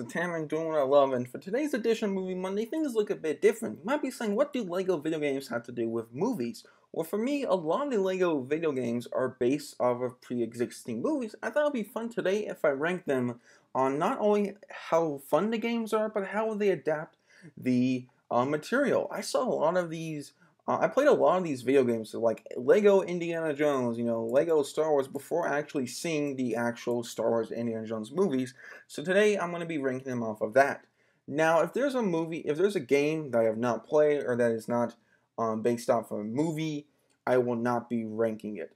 the Tanner doing what I love, and for today's edition Movie Monday, things look a bit different. You might be saying, what do LEGO video games have to do with movies? Well, for me, a lot of the LEGO video games are based off of pre-existing movies. I thought it would be fun today if I ranked them on not only how fun the games are, but how they adapt the uh, material. I saw a lot of these uh, I played a lot of these video games, so like Lego Indiana Jones, you know, Lego Star Wars, before actually seeing the actual Star Wars Indiana Jones movies. So today I'm going to be ranking them off of that. Now, if there's a movie, if there's a game that I have not played or that is not um, based off of a movie, I will not be ranking it.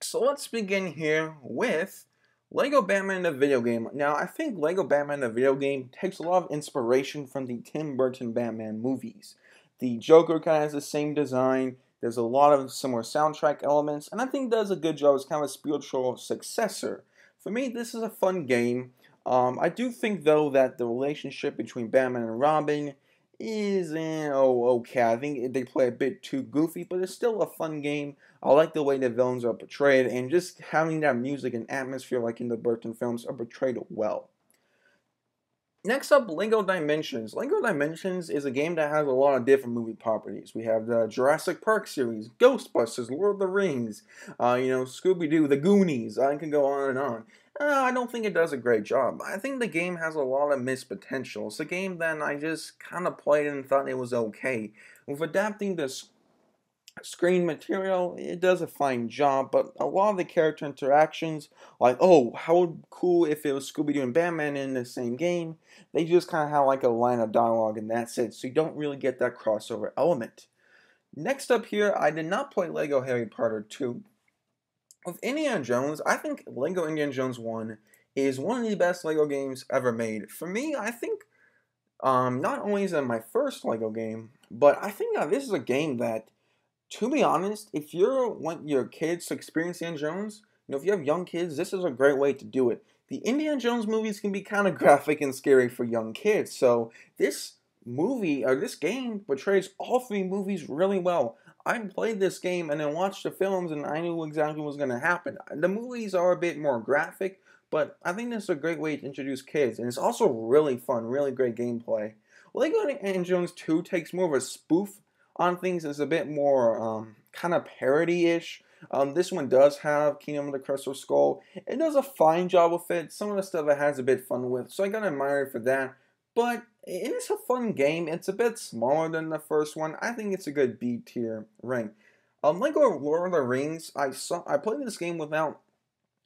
So let's begin here with Lego Batman the video game. Now, I think Lego Batman the video game takes a lot of inspiration from the Tim Burton Batman movies. The Joker kind of has the same design. There's a lot of similar soundtrack elements, and I think does a good job. It's kind of a spiritual successor. For me, this is a fun game. Um, I do think though that the relationship between Batman and Robin is eh, oh okay. I think they play a bit too goofy, but it's still a fun game. I like the way the villains are portrayed, and just having that music and atmosphere like in the Burton films are portrayed well. Next up, Lingo Dimensions. Lingo Dimensions is a game that has a lot of different movie properties. We have the Jurassic Park series, Ghostbusters, Lord of the Rings, uh, you know, Scooby Doo, The Goonies. I uh, can go on and on. Uh, I don't think it does a great job. I think the game has a lot of missed potential. It's a game that I just kind of played and thought it was okay. With adapting this screen material, it does a fine job, but a lot of the character interactions, like, oh, how cool if it was Scooby Doo and Batman in the same game, they just kind of have like a line of dialogue and that's it, so you don't really get that crossover element. Next up here, I did not play Lego Harry Potter 2. With Indiana Jones, I think Lego Indiana Jones 1 is one of the best Lego games ever made. For me, I think um, not only is it my first Lego game, but I think that this is a game that to be honest, if you want your kids to experience Indiana Jones, you know, if you have young kids, this is a great way to do it. The Indiana Jones movies can be kind of graphic and scary for young kids, so this movie or this game portrays all three movies really well. I played this game and then watched the films, and I knew exactly what was going to happen. The movies are a bit more graphic, but I think this is a great way to introduce kids, and it's also really fun, really great gameplay. Lego Indiana Jones 2 takes more of a spoof on things is a bit more um, kind of parody-ish. Um, this one does have Kingdom of the Crystal Skull. It does a fine job with it. Some of the stuff it has a bit fun with, so I gotta admire it for that. But it is a fun game. It's a bit smaller than the first one. I think it's a good B tier rank. Um, Lord of the Rings. I saw I played this game without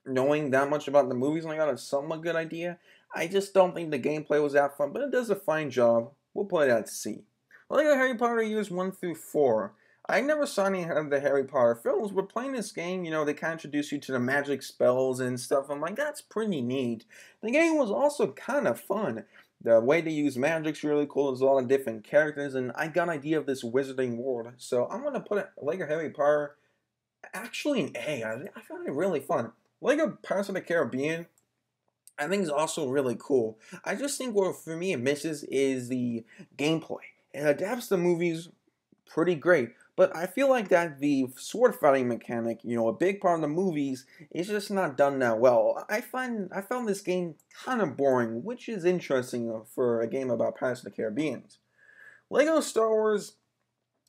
knowing that much about the movies, and I got a somewhat good idea. I just don't think the gameplay was that fun, but it does a fine job. We'll play that C. Lego Harry Potter years 1 through 4. I never saw any of the Harry Potter films, but playing this game, you know, they kind of introduce you to the magic spells and stuff. I'm like, that's pretty neat. The game was also kind of fun. The way they use magic's really cool. There's a lot of different characters, and I got an idea of this wizarding world. So I'm going to put Lego Harry Potter actually an A. I, I found it really fun. Lego Pirates of the Caribbean, I think is also really cool. I just think what for me it misses is the gameplay and adapts the movies pretty great. But I feel like that the sword fighting mechanic, you know, a big part of the movies, is just not done that well. I find I found this game kind of boring, which is interesting uh, for a game about Pirates of the Caribbean. Lego Star Wars,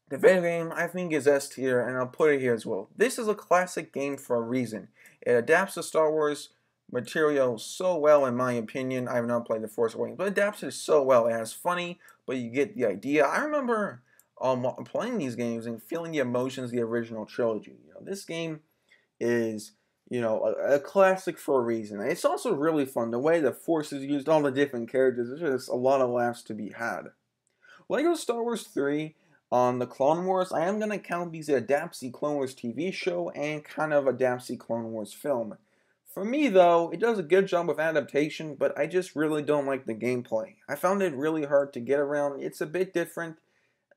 the video game, I think is S tier, and I'll put it here as well. This is a classic game for a reason. It adapts the Star Wars material so well, in my opinion. I have not played The Force Awakens, but it adapts it so well. It has funny, but you get the idea. I remember um, playing these games and feeling the emotions the original trilogy. You know, this game is you know a, a classic for a reason. it's also really fun the way the force is used, all the different characters. There's just a lot of laughs to be had. Lego Star Wars 3 on the Clone Wars. I am going to count these adapts the Clone Wars TV show and kind of adapts the Clone Wars film. For me, though, it does a good job with adaptation, but I just really don't like the gameplay. I found it really hard to get around. It's a bit different.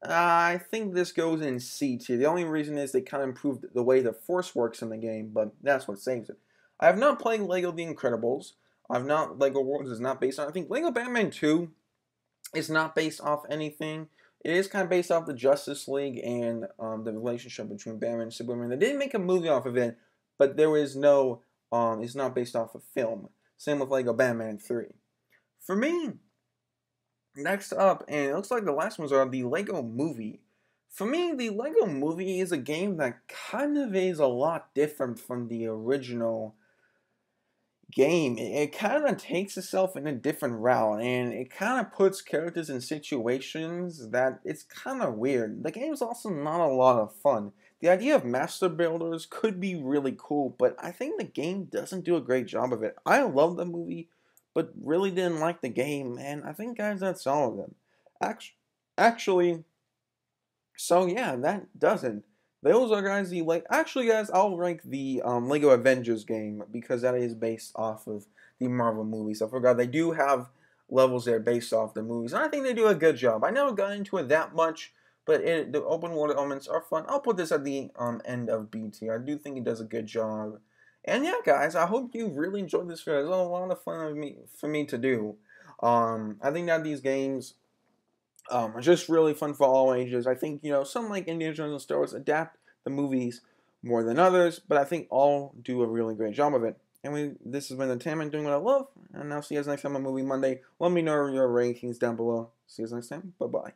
Uh, I think this goes in C tier. The only reason is they kind of improved the way the force works in the game, but that's what saves it. I have not played LEGO The Incredibles. I've not, LEGO Worlds is not based on, I think LEGO Batman 2 is not based off anything. It is kind of based off the Justice League and um, the relationship between Batman and Superman. They didn't make a movie off of it, but there is no um, it's not based off a of film. Same with Lego Batman 3. For me, next up, and it looks like the last ones are the Lego Movie. For me, the Lego Movie is a game that kind of is a lot different from the original game, it, kind of takes itself in a different route and it kind of puts characters in situations that it's kind of weird. The game's also not a lot of fun. The idea of master builders could be really cool, but I think the game doesn't do a great job of it. I love the movie, but really didn't like the game, and I think, guys, that's all of them. Actually, so yeah, that does not those are guys the like. Actually, guys, I'll rank the um, Lego Avengers game because that is based off of the Marvel movies. I forgot they do have levels there based off the movies. And I think they do a good job. I never got into it that much, but it, the open world elements are fun. I'll put this at the um, end of BT. I do think it does a good job. And yeah, guys, I hope you really enjoyed this video. It was a lot of fun for me, for me to do. Um, I think that these games um, just really fun for all ages. I think, you know, some like Indiana Jones and Star Wars adapt the movies more than others, but I think all do a really great job of it. And we, this has been the Entertainment doing what I love, and I'll see you guys next time on Movie Monday. Let me know your rankings down below. See you guys next time. Bye bye.